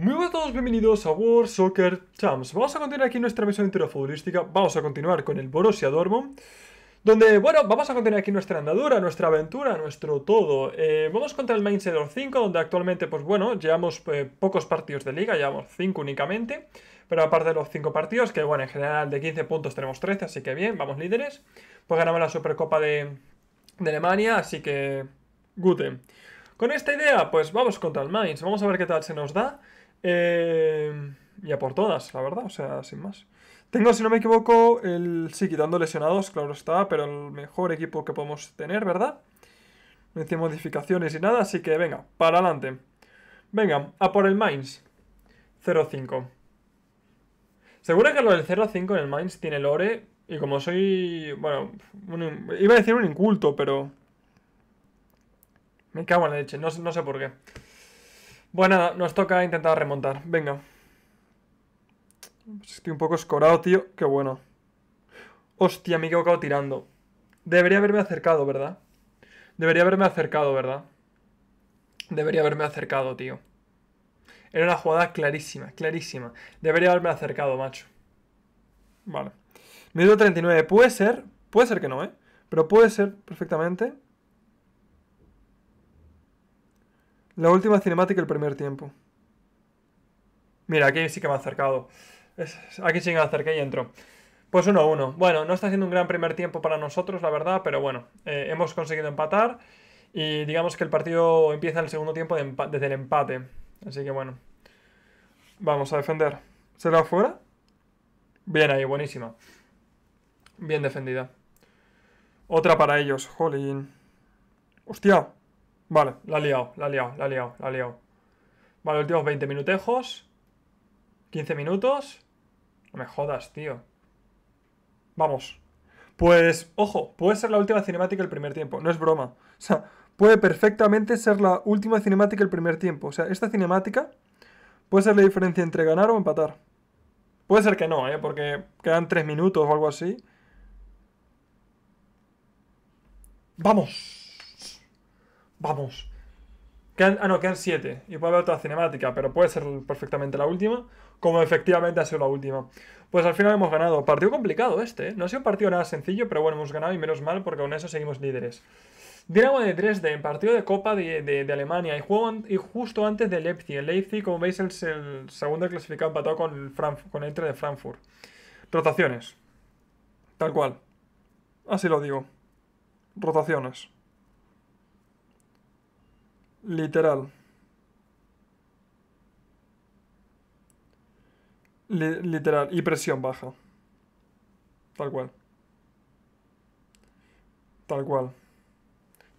Muy buenas a todos, bienvenidos a World Soccer Champs. Vamos a continuar aquí nuestra misión futbolística Vamos a continuar con el Borussia Dortmund. Donde, bueno, vamos a continuar aquí nuestra andadura, nuestra aventura, nuestro todo. Eh, vamos contra el Mainz 5, donde actualmente, pues bueno, llevamos eh, pocos partidos de liga, llevamos 5 únicamente. Pero aparte de los 5 partidos, que bueno, en general de 15 puntos tenemos 13, así que bien, vamos líderes. Pues ganamos la Supercopa de, Alemania, así que... Gute. Con esta idea, pues vamos contra el Mainz, vamos a ver qué tal se nos da. Eh, y a por todas, la verdad, o sea, sin más. Tengo, si no me equivoco, el. Sí, quitando lesionados, claro está, pero el mejor equipo que podemos tener, ¿verdad? No hice modificaciones y nada, así que venga, para adelante. Venga, a por el Mainz. 0-5. Seguro que lo del 0-5 en el Mainz tiene lore. Y como soy. Bueno, iba a decir un inculto, pero. Me cago en la leche, no, no sé por qué. Bueno, nos toca intentar remontar. Venga. Pues estoy un poco escorado, tío. Qué bueno. Hostia, me he equivocado tirando. Debería haberme acercado, ¿verdad? Debería haberme acercado, ¿verdad? Debería haberme acercado, tío. Era una jugada clarísima, clarísima. Debería haberme acercado, macho. Vale. Minuto 39. Puede ser, puede ser que no, ¿eh? Pero puede ser perfectamente. La última cinemática el primer tiempo. Mira, aquí sí que me ha acercado. Aquí sí que me acerqué y entro. Pues uno a Uno, Bueno, no está siendo un gran primer tiempo para nosotros, la verdad, pero bueno, eh, hemos conseguido empatar y digamos que el partido empieza en el segundo tiempo desde el empate. Así que bueno, vamos a defender. va afuera? Bien ahí, buenísima. Bien defendida. Otra para ellos, jolín. ¡Hostia! Vale, la ha liado, la ha liado, la ha liado, la ha liado. Vale, últimos 20 minutejos. 15 minutos. No me jodas, tío. Vamos. Pues, ojo, puede ser la última cinemática el primer tiempo. No es broma. O sea, puede perfectamente ser la última cinemática el primer tiempo. O sea, esta cinemática puede ser la diferencia entre ganar o empatar. Puede ser que no, ¿eh? Porque quedan 3 minutos o algo así. ¡Vamos! Vamos. ah, no, quedan siete. Y puede haber otra cinemática, pero puede ser perfectamente la última, como efectivamente ha sido la última. Pues al final hemos ganado. Partido complicado este, ¿eh? No ha sido un partido nada sencillo, pero bueno, hemos ganado y menos mal, porque con eso seguimos líderes. Dinamo de Dresden, partido de Copa de, Alemania y, juego justo antes de Leipzig. El Leipzig, como veis, es el segundo clasificado empatado con el, 3 con el de Frankfurt. Rotaciones. Tal cual. Así lo digo. Rotaciones. Literal. literal. Y presión baja. Tal cual. Tal cual.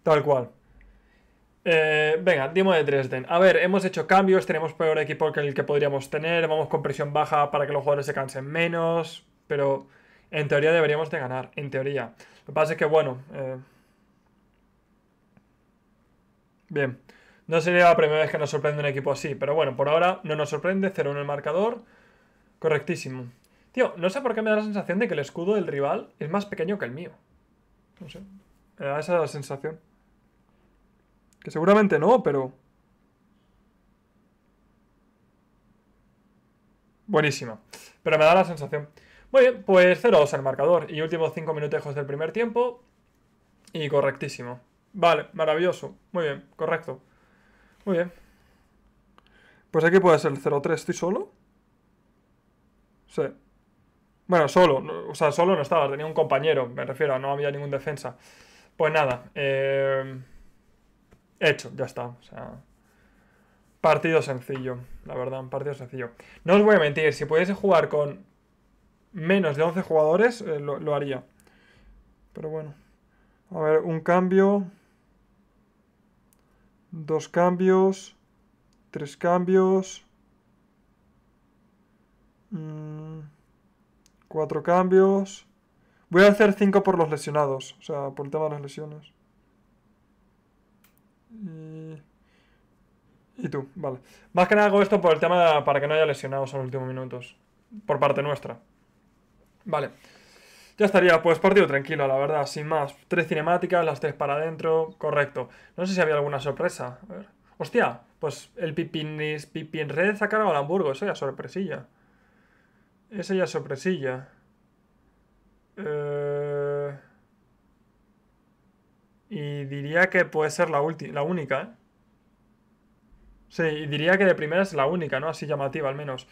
Tal cual. Eh, venga, Dimo de Dresden. A ver, hemos hecho cambios, tenemos peor equipo que el que podríamos tener, vamos con presión baja para que los jugadores se cansen menos, pero en teoría deberíamos de ganar, en teoría. Lo que pasa es que, bueno... Eh, bien. No sería la primera vez que nos sorprende un equipo así, pero bueno, por ahora no nos sorprende. 0 en el marcador. Correctísimo. Tío, no sé por qué me da la sensación de que el escudo del rival es más pequeño que el mío. No sé. Me da esa sensación. Que seguramente no, pero... Buenísima. Pero me da la sensación. Muy bien, pues 0-2 el marcador. Y últimos 5 minutejos del primer tiempo. Y correctísimo. Vale, maravilloso. Muy bien, correcto. Muy bien. Pues aquí puede ser el 0-3. ¿Estoy solo? Sí. Bueno, solo. O sea, solo no estaba. Tenía un compañero, me refiero. No había ningún defensa. Pues nada. Eh, hecho, ya está. O sea... Partido sencillo, la verdad, un partido sencillo. No os voy a mentir, si pudiese jugar con menos de 11 jugadores, eh, lo, lo haría. Pero bueno. A ver, un cambio dos cambios, tres cambios, mm, cuatro cambios. Voy a hacer cinco por los lesionados, o sea, por el tema de las lesiones. Y, tú, vale. Más que nada hago esto por el tema de, para que no haya lesionados en los últimos minutos, por parte nuestra. Vale. Ya estaría, pues partido tranquilo, la verdad, sin más. Tres cinemáticas, las tres para adentro, correcto. No sé si había alguna sorpresa. A Hostia, pues el Pipinis, Pipi en red sacaron al Hamburgo, eso ya sorpresilla. Eso ya sorpresilla. Eh... Y diría que puede ser la, última la única, ¿eh? Sí, y diría que de primera es la única, ¿no? Así llamativa al menos.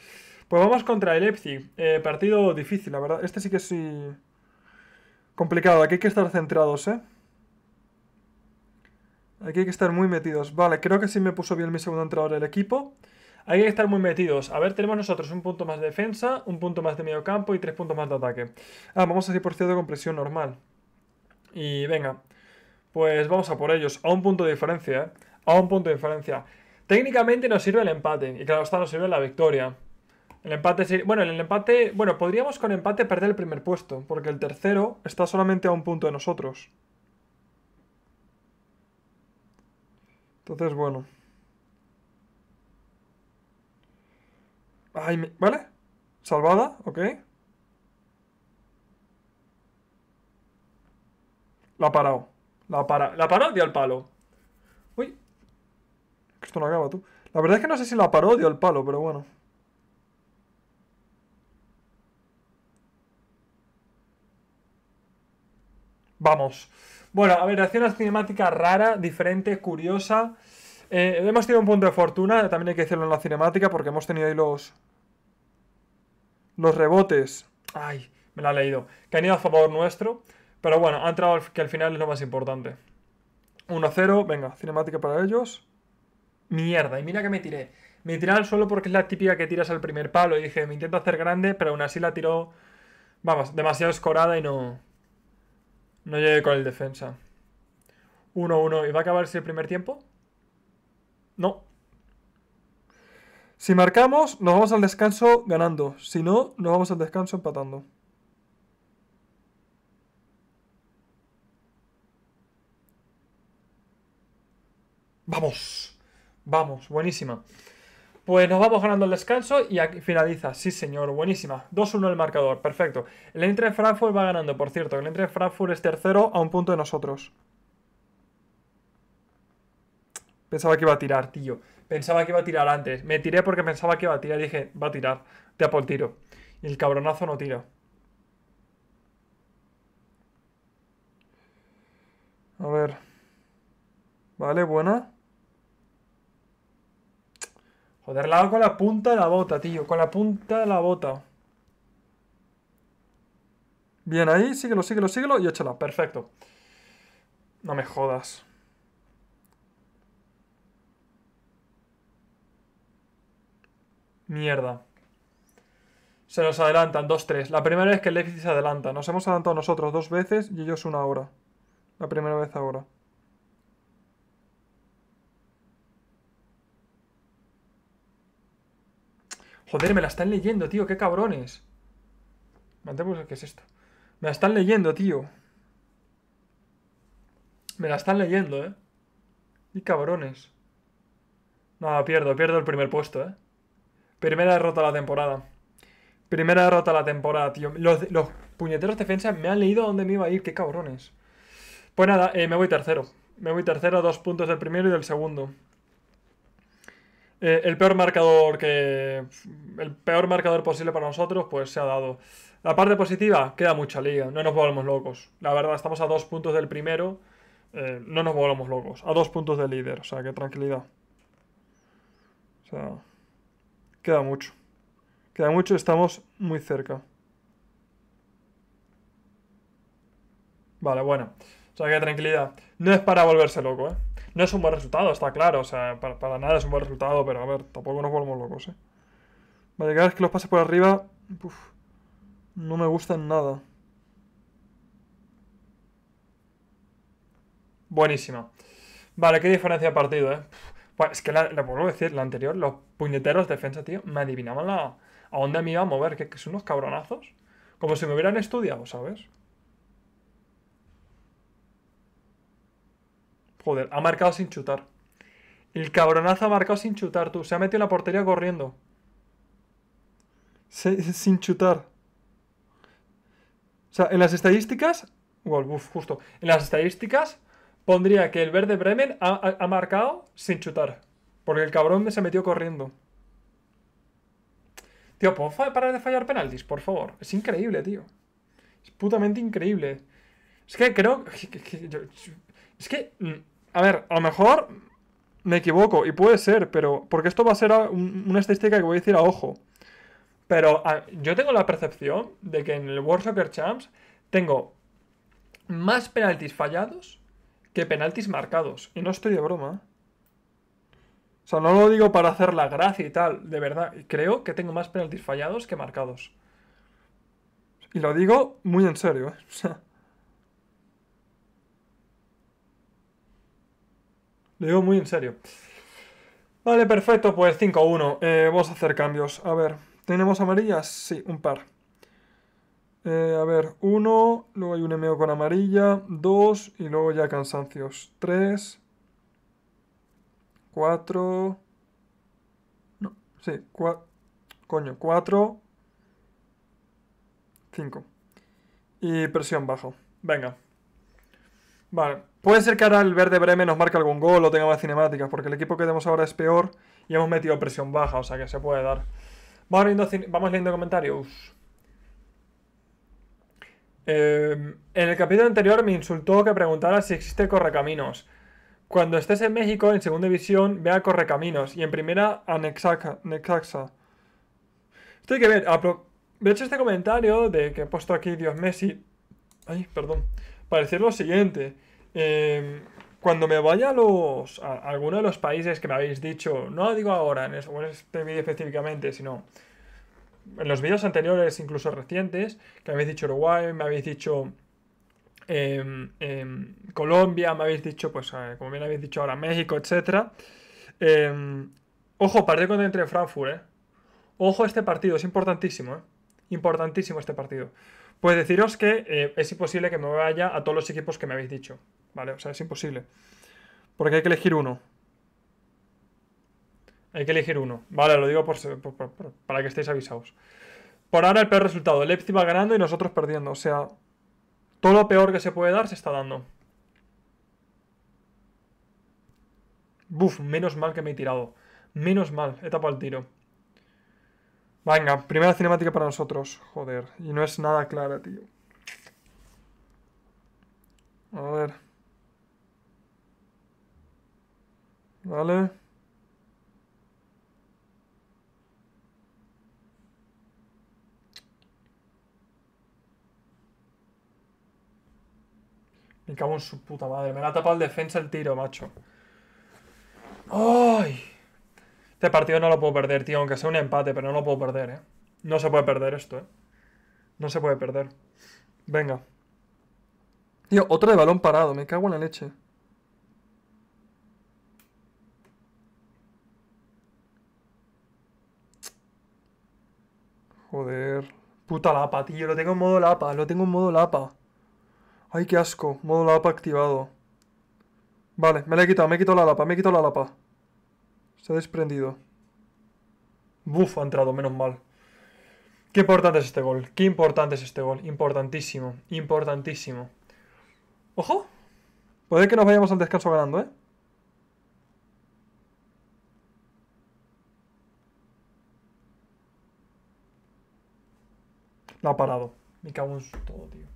Pues vamos contra el Leipzig. Eh, partido difícil, la verdad. Este sí que sí... Complicado, aquí hay que estar centrados, ¿eh? Aquí hay que estar muy metidos. Vale, creo que sí me puso bien mi segundo entrador el equipo. hay que estar muy metidos. A ver, tenemos nosotros un punto más de defensa, un punto más de medio campo y tres puntos más de ataque. Ah, vamos a ir por cierto con presión normal. Y venga, pues vamos a por ellos. A un punto de diferencia, ¿eh? A un punto de diferencia. Técnicamente nos sirve el empate y claro, está nos sirve la victoria. El empate Bueno, el empate. Bueno, podríamos con empate perder el primer puesto, porque el tercero está solamente a un punto de nosotros. Entonces, bueno. ¿Vale? Salvada, ok. La ha parado. La ha parado. La dio al palo. Uy. Esto no acaba tú. La verdad es que no sé si la paró dio el palo, pero bueno. vamos. Bueno, a ver, una cinemática rara, diferente, curiosa. Eh, hemos tenido un punto de fortuna, también hay que decirlo en la cinemática, porque hemos tenido ahí los. Los rebotes. Ay, me la he leído. Que han ido a favor nuestro. Pero bueno, ha entrado que al final es lo más importante. 1-0, venga, cinemática para ellos. Mierda, y mira que me tiré. Me tiré al suelo porque es la típica que tiras al primer palo. Y dije, me intento hacer grande, pero aún así la tiró. Vamos, demasiado escorada y no. No llegué con el defensa. 1-1. ¿Y va a acabarse el primer tiempo? No. Si marcamos, nos vamos al descanso ganando. Si no, nos vamos al descanso empatando. Vamos. Vamos. Buenísima. Pues nos vamos ganando el descanso y aquí finaliza. Sí, señor, buenísima. 2-1 el marcador, perfecto. El de Frankfurt va ganando, por cierto. El de Frankfurt es tercero a un punto de nosotros. Pensaba que iba a tirar, tío. Pensaba que iba a tirar antes. Me tiré porque pensaba que iba a tirar. Dije, va a tirar. Te apo el tiro. Y el cabronazo no tira. A ver. Vale, buena. Joder, la con la punta de la bota, tío. Con la punta de la bota. Bien, ahí. Síguelo, síguelo, síguelo. Y échala. Perfecto. No me jodas. Mierda. Se nos adelantan, Dos, tres. La primera vez que el déficit se adelanta. Nos hemos adelantado nosotros dos veces y ellos una hora. La primera vez ahora. Joder, me la están leyendo, tío, qué cabrones. Pues, ¿Qué es esto? Me la están leyendo, tío. Me la están leyendo, ¿eh? Y cabrones. No, pierdo, pierdo el primer puesto, ¿eh? Primera derrota de la temporada. Primera derrota de la temporada, tío. Los, puñeteros defensa me han leído a dónde me iba a ir, qué cabrones. Pues nada, eh, me voy tercero. Me voy tercero, dos puntos del primero y del segundo. Eh, el peor marcador que. El peor marcador posible para nosotros, pues se ha dado. La parte positiva, queda mucha liga, no nos volvamos locos. La verdad, estamos a dos puntos del primero. Eh, no nos volvamos locos. A dos puntos del líder, o sea, que tranquilidad. O sea, queda mucho. Queda mucho, estamos muy cerca. Vale, bueno. O sea, que tranquilidad. No es para volverse loco, ¿eh? No es un buen resultado, está claro. O sea, para, nada es un buen resultado, pero a ver, tampoco nos volvemos locos, ¿eh? Vale, cada vez que los pase por arriba. no me gustan nada. Buenísima. Vale, qué diferencia de partido, ¿eh? es que, la, la vuelvo decir, la anterior, los puñeteros de defensa, tío, me adivinaban la, a dónde me iba a mover, que, que son unos cabronazos. Como si me hubieran estudiado, ¿sabes? Joder, ha marcado sin chutar. El cabronazo ha marcado sin chutar, tú. Se ha metido en la portería corriendo. sin chutar. O sea, en las estadísticas. justo. En las estadísticas pondría que el verde Bremen ha, marcado sin chutar. Porque el cabrón se metió corriendo. Tío, ¿puedo parar de fallar penaltis? Por favor. Es increíble, tío. Es putamente increíble. Es que creo. Que, es que, mm, a ver, a lo mejor me equivoco y puede ser, pero porque esto va a ser una estadística que voy a decir a ojo. Pero yo tengo la percepción de que en el World Soccer Champs tengo más penaltis fallados que penaltis marcados. Y no estoy de broma. O sea, no lo digo para hacer la gracia y tal. De verdad, creo que tengo más penaltis fallados que marcados. Y lo digo muy en serio. ¿eh? O sea, Lo digo muy en serio. Vale, perfecto, pues 5-1. Eh, vamos a hacer cambios. A ver, ¿tenemos amarillas? Sí, un par. Eh, a ver, 1, luego hay un MO con amarilla, 2 y luego ya cansancios. 3, 4... No, sí, 4... Coño, 4... 5. Y presión bajo. Venga, Vale, puede ser que ahora el verde Bremen nos marque algún gol o tenga más cinemáticas, porque el equipo que tenemos ahora es peor y hemos metido presión baja, o sea que se puede dar. Vamos leyendo, vamos comentarios. Em, en el capítulo anterior me insultó que preguntara si existe Correcaminos. Cuando estés en México, en segunda división, vea a Correcaminos y en primera a Nexaxa. Esto hay que ver. hecho este comentario de que he puesto aquí Dios Messi. Ay, perdón. Para decir lo siguiente. Em, cuando me vaya a los alguno de los países que me habéis dicho, no digo ahora, en este, vídeo específicamente, sino en los vídeos anteriores, incluso recientes, que me habéis dicho Uruguay, me habéis dicho em, em, Colombia, me habéis dicho, pues eh, como bien habéis dicho ahora, México, etc. ojo, partido contra entre Frankfurt, eh. Ojo este partido, es importantísimo, eh. Importantísimo este partido. Pues deciros que eh, es imposible que me vaya a todos los equipos que me habéis dicho. ¿Vale? O sea, es imposible. Porque hay que elegir uno. Hay que elegir uno. Vale, lo digo para que estéis avisados. Por ahora el peor resultado. El Leipzig va ganando y nosotros perdiendo. O sea, todo lo peor que se puede dar se está dando. Buf, menos mal que me he tirado. Menos mal, he tapado el tiro. Venga, primera cinemática para nosotros. Joder, y no es nada clara, tío. A ver. Vale. Me cago en su puta madre. Me la tapado el defensa el tiro, macho. ¡Ay! Este partido no lo puedo perder, tío, aunque sea un empate, pero no lo puedo perder, ¿eh? No se puede perder esto, ¿eh? No se puede perder. Venga. Tío, otro de balón parado, me cago en la leche. Joder. Puta lapa, tío. Lo tengo en modo lapa. Lo tengo en modo lapa. Ay, qué asco. Modo lapa activado. Vale, me la he quitado. Me he quitado la lapa. Me he quitado la lapa. Se ha desprendido. Buf, ha entrado, menos mal. Qué importante es este gol. Qué importante es este gol. Importantísimo. Importantísimo. ¡Ojo! Puede que nos vayamos al descanso ganando, ¿eh? Lo ha parado. Me cago en todo, tío.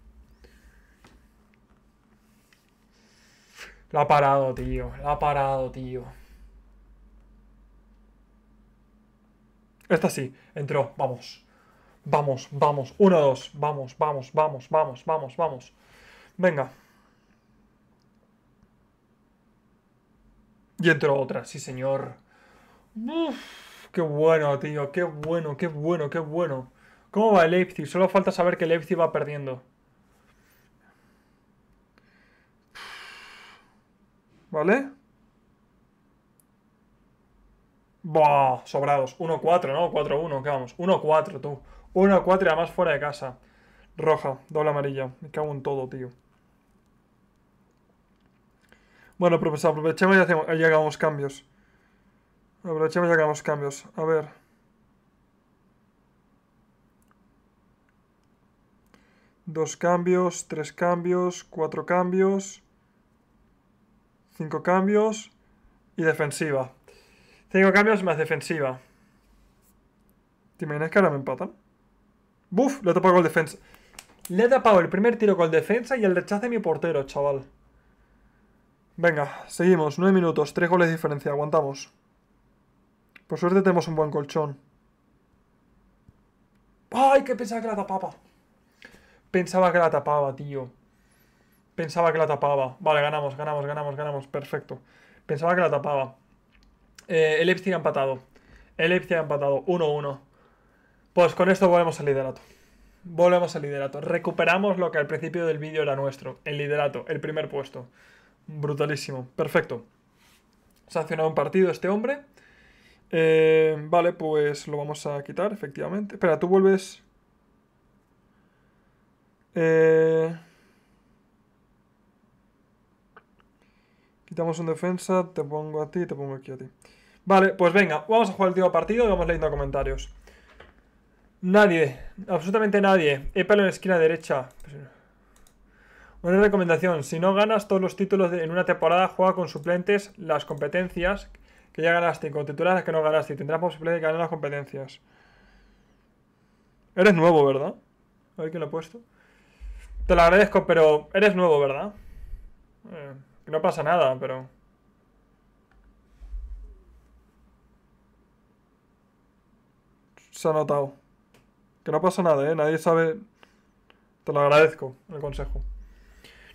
La ha parado, tío. Lo ha parado, tío. Esta sí, entró, vamos. Vamos, vamos. Uno, dos. Vamos, vamos, vamos, vamos, vamos, vamos. Venga. Y entró otra, sí señor. qué bueno, tío. Qué bueno, qué bueno, qué bueno. ¿Cómo va el Leipzig? Solo falta saber que el Leipzig va perdiendo. ¿Vale? Buah, sobrados. 1-4, ¿no? 4-1, ¿qué vamos? 1-4, tú. 1-4 y además fuera de casa. Roja, doble amarilla. Me cago en todo, tío. Bueno, profesor, aprovechemos y, hacemos, y hagamos cambios. Aprovechemos y hagamos cambios. A ver. Dos cambios, tres cambios, cuatro cambios, cinco cambios y defensiva. Tengo cambios más defensiva. ¿Te imaginas que ahora me empatan? ¡Buf! Le he tapado el defensa. Le he tapado el primer tiro con defensa y el rechazo de mi portero, chaval. Venga, seguimos. 9 minutos, 3 goles de diferencia. Aguantamos. Por suerte tenemos un buen colchón. ¡Ay, que pensaba que la tapaba! Pensaba que la tapaba, tío. Pensaba que la tapaba. Vale, ganamos, ganamos, ganamos, ganamos. Perfecto. Pensaba que la tapaba. Eh, el ha empatado. El Leipzig ha empatado 1-1. Pues con esto volvemos al liderato. Volvemos al liderato. Recuperamos lo que al principio del vídeo era nuestro. El liderato, el primer puesto. Brutalísimo. Perfecto. Sancionado un partido este hombre. Eh, vale, pues lo vamos a quitar, efectivamente. Espera, tú vuelves... Eh... Quitamos un defensa, te pongo a ti, te pongo aquí a ti. Vale, pues venga, vamos a jugar el último partido y vamos leyendo comentarios. Nadie, absolutamente nadie. Epalo en la esquina derecha. Pues, eh, una recomendación, si no ganas todos los títulos en una temporada, juega con suplentes las competencias que ya ganaste, Y con titulares que no ganaste y tendrás posibilidad de ganar las competencias. Eres nuevo, ¿verdad? A ver quién lo ha puesto. Te lo agradezco, pero eres nuevo, ¿verdad? Eh. No pasa nada, pero... Se ha notado. Que no pasa nada, ¿eh? Nadie sabe... Te lo agradezco, el consejo.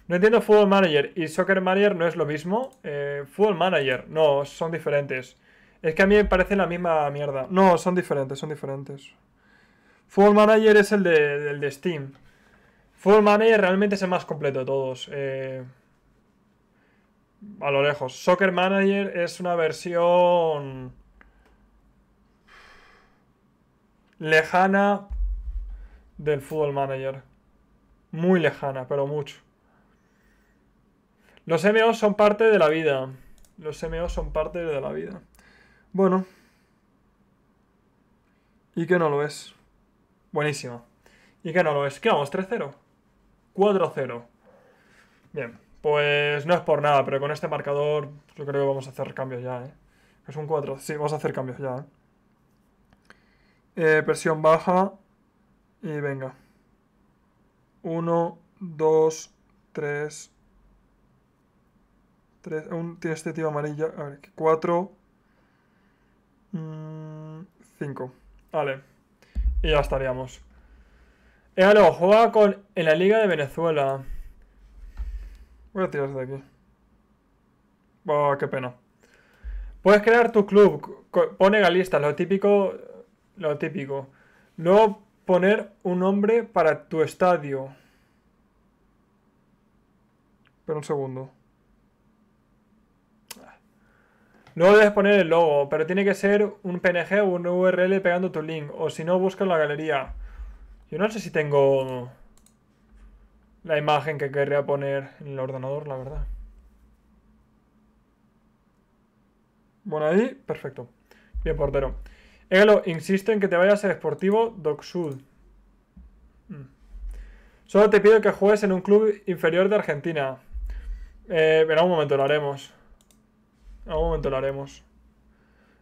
No entiendo Football Manager y Soccer Manager no es lo mismo. Eh, Football Manager, no, son diferentes. Es que a mí me parece la misma mierda. No, son diferentes, son diferentes. Football Manager es el de, el de Steam. Football Manager realmente es el más completo de todos. Eh a lo lejos. Soccer Manager es una versión lejana del Football Manager. Muy lejana, pero mucho. Los MO son parte de la vida. Los MO son parte de la vida. Bueno. Y que no lo es. Buenísimo. Y que no lo es. ¿Qué vamos? 3-0. 4-0. Bien. Pues no es por nada, pero con este marcador yo creo que vamos a hacer cambios ya, ¿eh? Es un 4, sí, vamos a hacer cambios ya, ¿eh? eh presión baja y venga. 1, 2, 3, 3, tiene este tío amarillo a ver, 4, 5, mm, vale, y ya estaríamos. Eh, juega con, en la Liga de Venezuela. Voy a tirar de aquí. Oh, qué pena. Puedes crear tu club. Pone la lista, lo típico. Lo típico. Luego poner un nombre para tu estadio. Espera un segundo. Luego debes poner el logo, pero tiene que ser un PNG o un URL pegando tu link. O si no, busca en la galería. Yo no sé si tengo la imagen que querría poner en el ordenador, la verdad. Bueno, ahí, perfecto. Bien, portero. Égalo, insiste en que te vayas a Sportivo Doc Sud. Mm. Solo te pido que juegues en un club inferior de Argentina. Eh, en algún momento lo haremos. En algún momento lo haremos.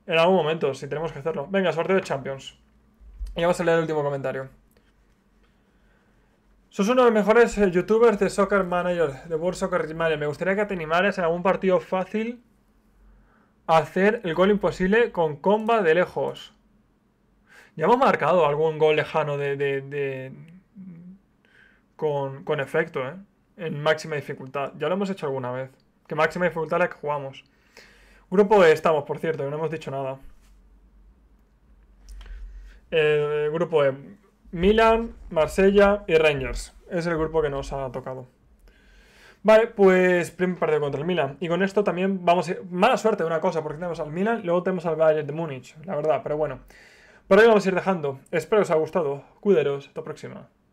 En algún momento, si tenemos que hacerlo. Venga, sorteo de Champions. Y vamos a leer el último comentario. Sos uno de los mejores eh, youtubers de Soccer Manager, de World Soccer Manager. Me gustaría que te animaras en algún partido fácil a hacer el gol imposible con comba de lejos. Ya hemos marcado algún gol lejano de, Con, con, efecto, ¿eh? En máxima dificultad. Ya lo hemos hecho alguna vez. Que máxima dificultad es la que jugamos. Grupo E estamos, por cierto, que no hemos dicho nada. Eh, grupo E. Milan, Marsella y Rangers. Es el grupo que nos ha tocado. Vale, pues primer partido contra el Milan. Y con esto también vamos a ir... Mala suerte una cosa, porque tenemos al Milan luego tenemos al Bayern de Múnich, la verdad, pero bueno. Por ahí vamos a ir dejando. Espero que os haya gustado. Cuideros. hasta la próxima.